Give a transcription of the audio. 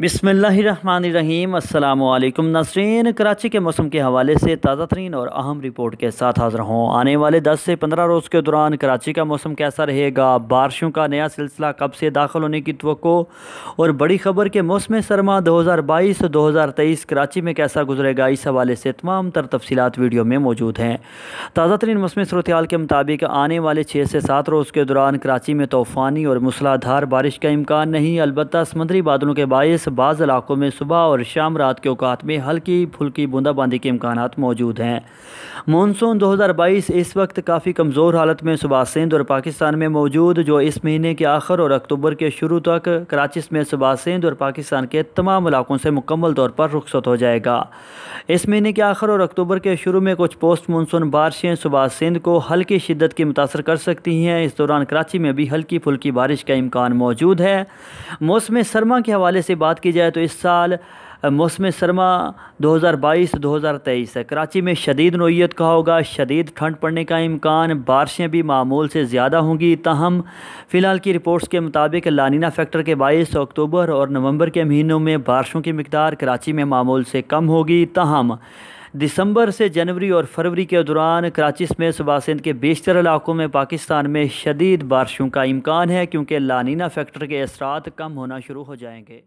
बिसमीम अल्लाम नासरीन कराची के मौसम के हवाले से ताज़ा तरीन और अहम रिपोर्ट के साथ हाज़िर हों आने वाले 10 से 15 रोज़ के दौरान कराची का मौसम कैसा रहेगा बारिशों का नया सिलसिला कब से दाखिल होने की तो और बड़ी खबर के मौसम सरमा 2022 2023 कराची में कैसा गुजरेगा इस हवाले से तमाम तर तफसीत वीडियो में मौजूद हैं ताज़ा तरीन मौसम सूरत के मुताबिक आने वाले छः से सात रोज़ के दौरान कराची में तूफ़ानी और मूसलाधार बारिश का इम्कान नहीं अलबत् समंदरी बादलों के बायस समेत बाज़ इलाकों में सुबह और शाम रात के अवकात में हल्की फुल्की बूंदाबांदी के इम्कान मौजूद हैं मानसून दो हज़ार बाईस इस वक्त काफ़ी कमज़ोर हालत में सुबह सिंध और पाकिस्तान में मौजूद जो इस महीने के आखिर और अक्टूबर के शुरू तक कराची में सुबह सिंध और पाकिस्तान के तमाम इलाकों से मुकम्मल तौर पर रुखसत हो जाएगा इस महीने के आखिर और अक्टूबर के शुरू में कुछ पोस्ट मानसून बारिशें सुबह सिंध को हल्की शिदत की मुतासर कर सकती हैं इस दौरान कराची में भी हल्की फुल्की बारिश का इम्कान मौजूद है मौसम सरमा के हवाले से बात बात की जाए तो इस साल मौसम सरमा 2022-2023 है कराची में शदीद नोयत का होगा शदीद ठंड पड़ने का इम्कान बारिशें भी मामूल से ज़्यादा होंगी तहम फ़िलहाल की रिपोर्ट्स के मुताबिक लानीना फैक्टर के बाईस अक्टूबर और नवंबर के महीनों में बारिशों की मकदार कराची में मामूल से कम होगी तहम दिसंबर से जनवरी और फरवरी के दौरान कराची समेत सुबह सिंध के बेशतर इलाकों में पाकिस्तान में शदीद बारिशों का इम्कान है क्योंकि लानीना फैक्टर के असरात कम होना शुरू हो जाएंगे